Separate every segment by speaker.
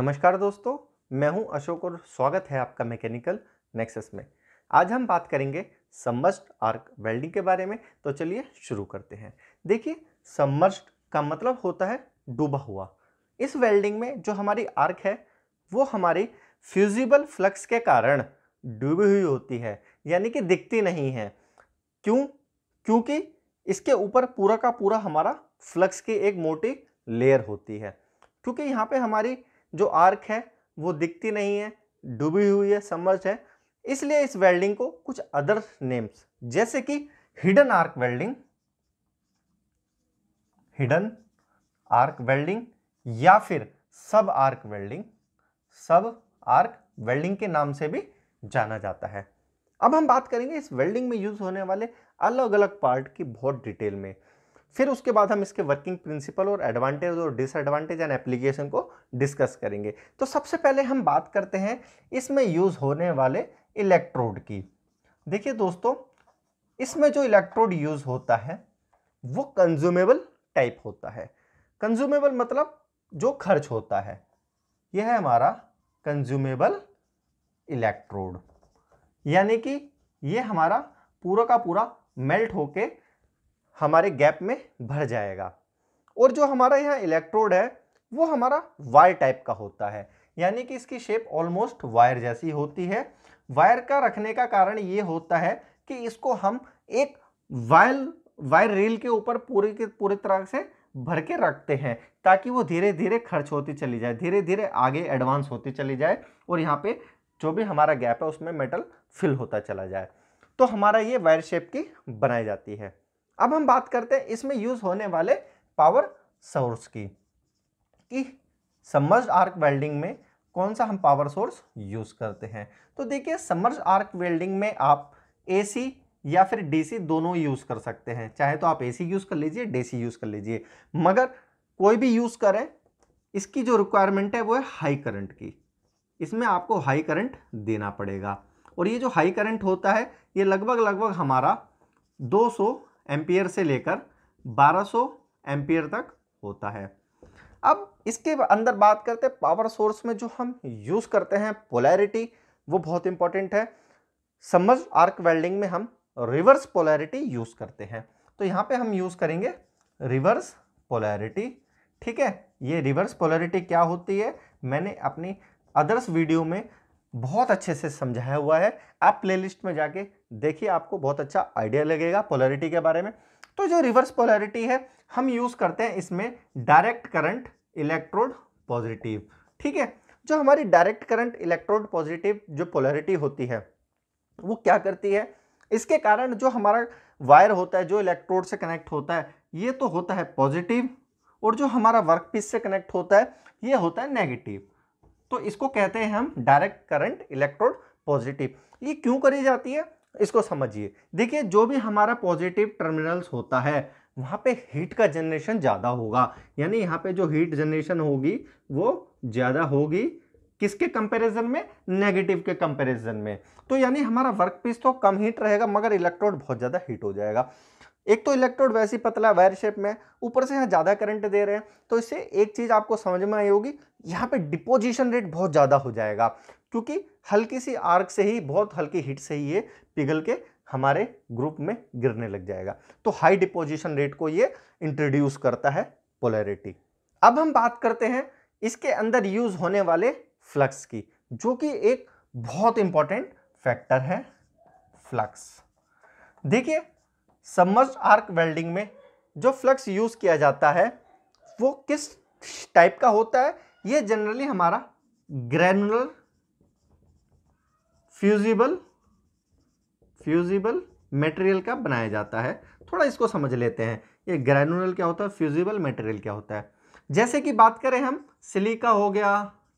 Speaker 1: नमस्कार दोस्तों मैं हूं अशोक और स्वागत है आपका मैकेनिकल नेक्सस में आज हम बात करेंगे सम्मर्स्ट आर्क वेल्डिंग के बारे में तो चलिए शुरू करते हैं देखिए सम्मर्स्ट का मतलब होता है डूबा हुआ इस वेल्डिंग में जो हमारी आर्क है वो हमारी फ्यूजिबल फ्लक्स के कारण डूबी हुई होती है यानी कि दिखती नहीं है क्यों क्योंकि इसके ऊपर पूरा का पूरा हमारा फ्लक्स की एक मोटी लेयर होती है क्योंकि यहाँ पे हमारी जो आर्क है वो दिखती नहीं है डूबी हुई है समझ है इसलिए इस वेल्डिंग को कुछ अदर नेम्स जैसे कि hidden arc welding hidden arc welding या फिर sub arc welding sub arc welding के नाम से भी जाना जाता है अब हम बात करेंगे इस वेल्डिंग में यूज होने वाले अलग अलग पार्ट की बहुत डिटेल में फिर उसके बाद हम इसके वर्किंग प्रिंसिपल और एडवांटेज और डिसएडवांटेज एंड एप्लीकेशन को डिस्कस करेंगे तो सबसे पहले हम बात करते हैं इसमें यूज़ होने वाले इलेक्ट्रोड की देखिए दोस्तों इसमें जो इलेक्ट्रोड यूज़ होता है वो कंज्यूमेबल टाइप होता है कंज्यूमेबल मतलब जो खर्च होता है यह है हमारा कंज्यूमेबल इलेक्ट्रोड यानी कि ये हमारा पूरा का पूरा मेल्ट होके हमारे गैप में भर जाएगा और जो हमारा यहाँ इलेक्ट्रोड है वो हमारा वायर टाइप का होता है यानी कि इसकी शेप ऑलमोस्ट वायर जैसी होती है वायर का रखने का कारण ये होता है कि इसको हम एक वायर वायर रेल के ऊपर पूरे के पूरी तरह से भर के रखते हैं ताकि वो धीरे धीरे खर्च होती चली जाए धीरे धीरे आगे एडवांस होती चली जाए और यहाँ पे जो भी हमारा गैप है उसमें मेटल फिल होता चला जाए तो हमारा ये वायर शेप की बनाई जाती है अब हम बात करते हैं इसमें यूज होने वाले पावर सोर्स की कि समर्ज आर्क वेल्डिंग में कौन सा हम पावर सोर्स यूज करते हैं तो देखिए समर्ज आर्क वेल्डिंग में आप एसी या फिर डीसी दोनों यूज कर सकते हैं चाहे तो आप एसी यूज कर लीजिए डीसी यूज कर लीजिए मगर कोई भी यूज करें इसकी जो रिक्वायरमेंट है वो है हाई करंट की इसमें आपको हाई करंट देना पड़ेगा और ये जो हाई करंट होता है ये लगभग लगभग हमारा 200 एम्पियर से लेकर 1200 सौ तक होता है अब इसके अंदर बात करते हैं पावर सोर्स में जो हम यूज़ करते हैं पोलैरिटी वो बहुत इंपॉर्टेंट है समझ आर्क वेल्डिंग में हम रिवर्स पोलैरिटी यूज़ करते हैं तो यहाँ पे हम यूज़ करेंगे रिवर्स पोलैरिटी ठीक है ये रिवर्स पोलैरिटी क्या होती है मैंने अपनी अदर्स वीडियो में बहुत अच्छे से समझाया हुआ है आप प्लेलिस्ट में जाके देखिए आपको बहुत अच्छा आइडिया लगेगा पोलैरिटी के बारे में तो जो रिवर्स पोलैरिटी है हम यूज़ करते हैं इसमें डायरेक्ट करंट इलेक्ट्रोड पॉजिटिव ठीक है जो हमारी डायरेक्ट करंट इलेक्ट्रोड पॉजिटिव जो पोलैरिटी होती है वो क्या करती है इसके कारण जो हमारा वायर होता है जो इलेक्ट्रोड से कनेक्ट होता है ये तो होता है पॉजिटिव और जो हमारा वर्क पीस से कनेक्ट होता है ये होता है नेगेटिव तो इसको कहते हैं हम डायरेक्ट करंट इलेक्ट्रोड पॉजिटिव ये क्यों करी जाती है इसको समझिए देखिए जो भी हमारा पॉजिटिव टर्मिनल्स होता है वहाँ पे हीट का जनरेशन ज़्यादा होगा यानी यहाँ पे जो हीट जनरेशन होगी वो ज़्यादा होगी किसके कंपैरिजन में नेगेटिव के कंपैरिजन में तो यानी हमारा वर्क पीस तो कम हीट रहेगा मगर इलेक्ट्रोड बहुत ज़्यादा हीट हो जाएगा एक तो इलेक्ट्रोड वैसे ही पतला वायर शेप में ऊपर से यहाँ ज़्यादा करंट दे रहे हैं तो इससे एक चीज़ आपको समझ में आई होगी यहाँ पे डिपोजिशन रेट बहुत ज़्यादा हो जाएगा क्योंकि हल्की सी आर्क से ही बहुत हल्की हिट से ही ये पिघल के हमारे ग्रुप में गिरने लग जाएगा तो हाई डिपोजिशन रेट को ये इंट्रोड्यूस करता है पोलरिटी अब हम बात करते हैं इसके अंदर यूज होने वाले फ्लक्स की जो कि एक बहुत इंपॉर्टेंट फैक्टर है फ्लक्स देखिए सबमर्ज आर्क वेल्डिंग में जो फ्लक्स यूज़ किया जाता है वो किस टाइप का होता है ये जनरली हमारा ग्रैनुलर फ्यूजिबल फ्यूजिबल मटेरियल का बनाया जाता है थोड़ा इसको समझ लेते हैं ये ग्रैनुलर क्या होता है फ्यूजिबल मटेरियल क्या होता है जैसे कि बात करें हम सिलिका हो गया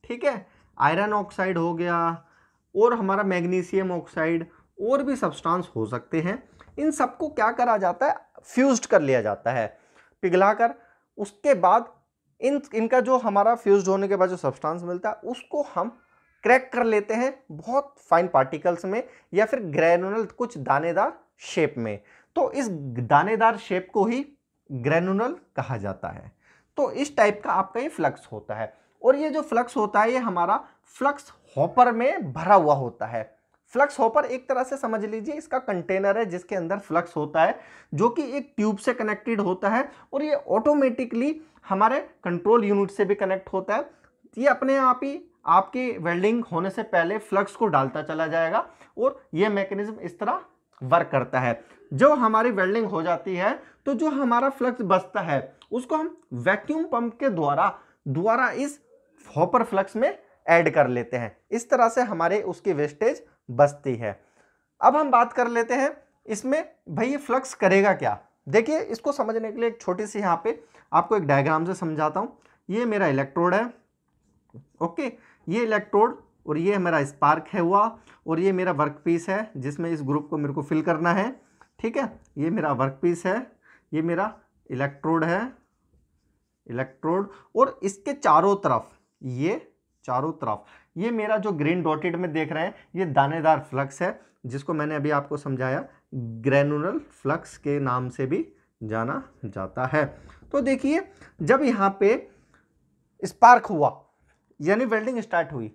Speaker 1: ठीक है आयरन ऑक्साइड हो गया और हमारा मैग्नीशियम ऑक्साइड और भी सब्सटेंस हो सकते हैं इन सबको क्या करा जाता है फ्यूज्ड कर लिया जाता है पिघला कर उसके बाद इन इनका जो हमारा फ्यूज होने के बाद जो सब्सटेंस मिलता है उसको हम क्रैक कर लेते हैं बहुत फाइन पार्टिकल्स में या फिर ग्रैनुलर कुछ दानेदार शेप में तो इस दानेदार शेप को ही ग्रैनुलर कहा जाता है तो इस टाइप का आपका ये फ्लक्स होता है और ये जो फ्लक्स होता है ये हमारा फ्लक्स हॉपर में भरा हुआ होता है फ्लक्स होपर एक तरह से समझ लीजिए इसका कंटेनर है जिसके अंदर फ्लक्स होता है जो कि एक ट्यूब से कनेक्टेड होता है और ये ऑटोमेटिकली हमारे कंट्रोल यूनिट से भी कनेक्ट होता है ये अपने आप ही आपके वेल्डिंग होने से पहले फ्लक्स को डालता चला जाएगा और ये मैकेनिज्म इस तरह वर्क करता है जो हमारी वेल्डिंग हो जाती है तो जो हमारा फ्लक्स बचता है उसको हम वैक्यूम पंप के द्वारा द्वारा इस हॉपर फ्लक्स में ऐड कर लेते हैं इस तरह से हमारे उसकी वेस्टेज बचती है अब हम बात कर लेते हैं इसमें भाई ये फ्लक्स करेगा क्या देखिए इसको समझने के लिए एक छोटी सी यहाँ पे आपको एक डायग्राम से समझाता हूँ ये मेरा इलेक्ट्रोड है ओके ये इलेक्ट्रोड और ये मेरा स्पार्क है हुआ और ये मेरा वर्क पीस है जिसमें इस ग्रुप को मेरे को फिल करना है ठीक है ये मेरा वर्क पीस है ये मेरा इलेक्ट्रोड है इलेक्ट्रोड और इसके चारों तरफ ये चारों तरफ ये मेरा जो ग्रीन डॉटेड में देख रहे हैं ये दानेदार फ्लक्स है जिसको मैंने अभी आपको समझाया ग्रेनुलर फ्लक्स के नाम से भी जाना जाता है तो देखिए जब यहाँ पे स्पार्क हुआ यानी वेल्डिंग स्टार्ट हुई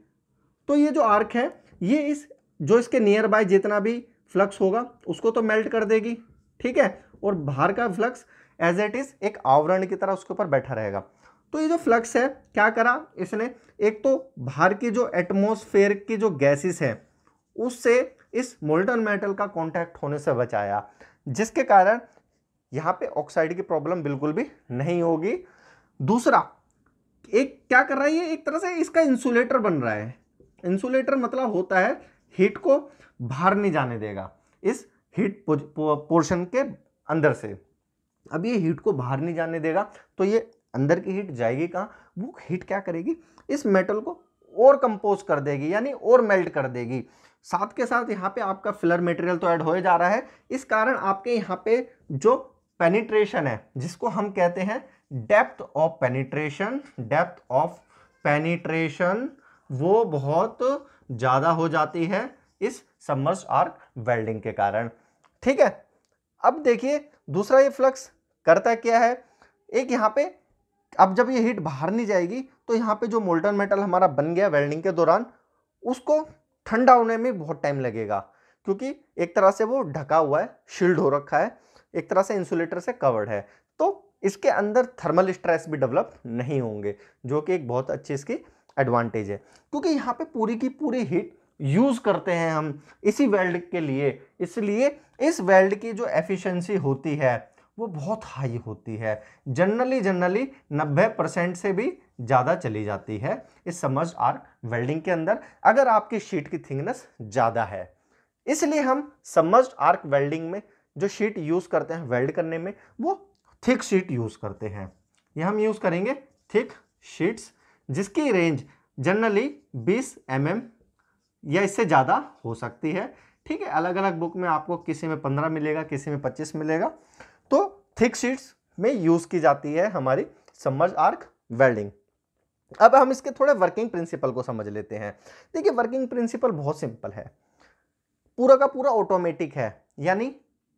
Speaker 1: तो ये जो आर्क है ये इस जो इसके नियर बाय जितना भी फ्लक्स होगा उसको तो मेल्ट कर देगी ठीक है और बाहर का फ्लक्स एज एट इज़ एक आवरण की तरह उसके ऊपर बैठा रहेगा तो ये जो फ्लक्स है क्या करा इसने एक तो बाहर की जो एटमोसफेयर की जो गैसेस है उससे इस मोल्टन मेटल का कांटेक्ट होने से बचाया जिसके कारण यहाँ पे ऑक्साइड की प्रॉब्लम बिल्कुल भी नहीं होगी दूसरा एक क्या कर रहा है ये एक तरह से इसका इंसुलेटर बन रहा है इंसुलेटर मतलब होता है हीट को बाहर नहीं जाने देगा इस हीट पोर्शन के अंदर से अब ये हीट को बाहर नहीं जाने देगा तो ये अंदर की हीट जाएगी कहाँ वो हीट क्या करेगी इस मेटल को और कंपोज कर देगी यानी और मेल्ट कर देगी साथ के साथ यहाँ पे आपका फिलर मटेरियल तो ऐड हो जा रहा है इस कारण आपके यहाँ पे जो पेनिट्रेशन है जिसको हम कहते हैं depth of penetration depth of penetration वो बहुत ज़्यादा हो जाती है इस समर्स आर्क वेल्डिंग के कारण ठीक है अब देखिए दूसरा ये फ्लक्स करता क्या है एक यहाँ पे अब जब ये हीट बाहर नहीं जाएगी तो यहाँ पे जो मोल्टन मेटल हमारा बन गया वेल्डिंग के दौरान उसको ठंडा होने में बहुत टाइम लगेगा क्योंकि एक तरह से वो ढका हुआ है शील्ड हो रखा है एक तरह से इंसुलेटर से कवर्ड है तो इसके अंदर थर्मल स्ट्रेस भी डेवलप नहीं होंगे जो कि एक बहुत अच्छी इसकी एडवांटेज है क्योंकि यहाँ पे पूरी की पूरी हीट यूज़ करते हैं हम इसी वेल्ड के लिए इसलिए इस वेल्ड की जो एफिशिएंसी होती है वो बहुत हाई होती है जनरली जनरली 90 परसेंट से भी ज़्यादा चली जाती है इस समझ आर वेल्डिंग के अंदर अगर आपकी शीट की थिकनेस ज़्यादा है इसलिए हम समझ आर्क वेल्डिंग में जो शीट यूज़ करते हैं वेल्ड करने में वो थिक शीट यूज़ करते हैं ये हम यूज़ करेंगे थिक शीट्स जिसकी रेंज जनरली 20 एम mm या इससे ज़्यादा हो सकती है ठीक है अलग अलग बुक में आपको किसी में 15 मिलेगा किसी में 25 मिलेगा तो थिक शीट्स में यूज़ की जाती है हमारी समर्ज आर्क वेल्डिंग अब हम इसके थोड़े वर्किंग प्रिंसिपल को समझ लेते हैं देखिए वर्किंग प्रिंसिपल बहुत सिंपल है पूरा का पूरा ऑटोमेटिक है यानी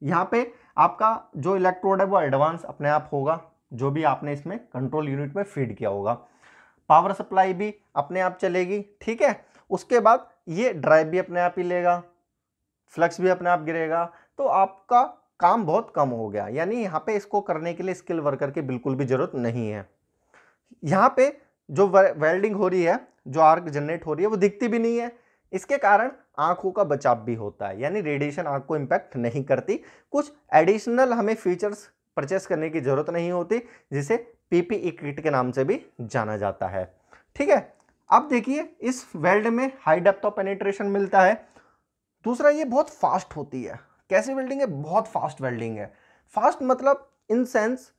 Speaker 1: यहाँ पे आपका जो इलेक्ट्रोड है वो एडवांस अपने आप होगा जो भी आपने इसमें कंट्रोल यूनिट में फीड किया होगा पावर सप्लाई भी अपने आप चलेगी ठीक है उसके बाद ये ड्राइव भी अपने आप ही लेगा फ्लक्स भी अपने आप गिरेगा तो आपका काम बहुत कम हो गया यानी यहाँ पे इसको करने के लिए स्किल वर्कर की बिल्कुल भी ज़रूरत नहीं है यहाँ पे जो वेल्डिंग हो रही है जो आर्क जनरेट हो रही है वो दिखती भी नहीं है इसके कारण आंखों का बचाव भी होता है यानी रेडिएशन आंख को इम्पैक्ट नहीं करती कुछ एडिशनल हमें फीचर्स परचेस करने की ज़रूरत नहीं होती जिसे पीपीई किट e के नाम से भी जाना जाता है ठीक है अब देखिए इस वेल्ड में हाई डेप्थ ऑफ पेनिट्रेशन मिलता है दूसरा ये बहुत फास्ट होती है कैसी वेल्डिंग है बहुत फास्ट वेल्डिंग है फास्ट मतलब इन सेंस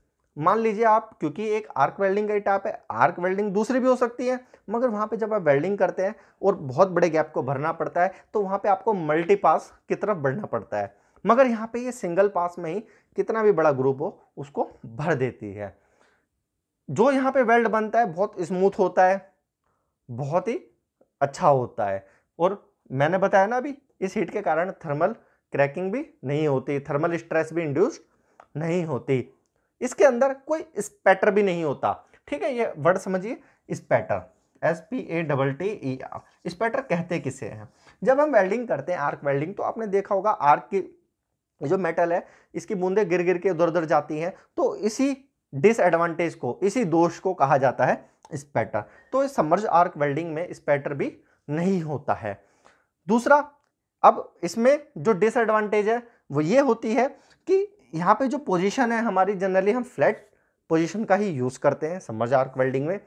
Speaker 1: मान लीजिए आप क्योंकि एक आर्क वेल्डिंग का ही टाप है आर्क वेल्डिंग दूसरी भी हो सकती है मगर वहाँ पे जब आप वेल्डिंग करते हैं और बहुत बड़े गैप को भरना पड़ता है तो वहाँ पे आपको मल्टी पास की तरफ बढ़ना पड़ता है मगर यहाँ पे ये सिंगल पास में ही कितना भी बड़ा ग्रुप हो उसको भर देती है जो यहाँ पर वेल्ड बनता है बहुत स्मूथ होता है बहुत ही अच्छा होता है और मैंने बताया ना अभी इस हीट के कारण थर्मल क्रैकिंग भी नहीं होती थर्मल स्ट्रेस भी इंड्यूस्ड नहीं होती इसके अंदर कोई स्पैटर भी नहीं होता ठीक है ये वर्ड समझिए spatter S P A double T E R spatter कहते किसे हैं जब हम वेल्डिंग करते हैं आर्क वेल्डिंग तो आपने देखा होगा आर्क की जो मेटल है इसकी बूंदे गिर गिर के उधर उधर जाती हैं तो इसी डिसएडवांटेज को इसी दोष को कहा जाता है स्पैटर तो इस समर्ज आर्क वेल्डिंग में स्पैटर भी नहीं होता है दूसरा अब इसमें जो डिसएडवांटेज है वो ये होती है कि यहाँ पे जो पोजीशन है हमारी जनरली हम फ्लैट पोजीशन का ही यूज़ करते हैं समर्ज आर्क वेल्डिंग में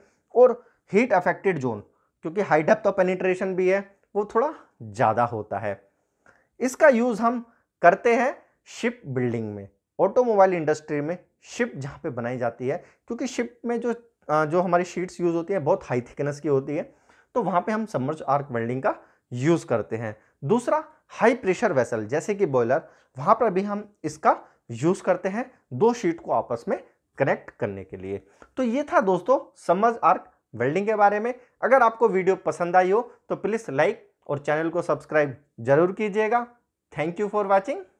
Speaker 1: और हीट अफेक्टेड जोन क्योंकि हाई डेप्थ ऑफ पेनिट्रेशन भी है वो थोड़ा ज़्यादा होता है इसका यूज़ हम करते हैं शिप बिल्डिंग में ऑटोमोबाइल इंडस्ट्री में शिप जहाँ पे बनाई जाती है क्योंकि शिप में जो जो हमारी शीट्स यूज़ होती हैं बहुत हाई थिकनेस की होती है तो वहाँ पर हम समर्ज आर्क वेल्डिंग का यूज़ करते हैं दूसरा हाई प्रेशर वेसल जैसे कि बॉयलर वहां पर भी हम इसका यूज करते हैं दो शीट को आपस में कनेक्ट करने के लिए तो ये था दोस्तों समझ आर्क वेल्डिंग के बारे में अगर आपको वीडियो पसंद आई हो तो प्लीज़ लाइक और चैनल को सब्सक्राइब जरूर कीजिएगा थैंक यू फॉर वॉचिंग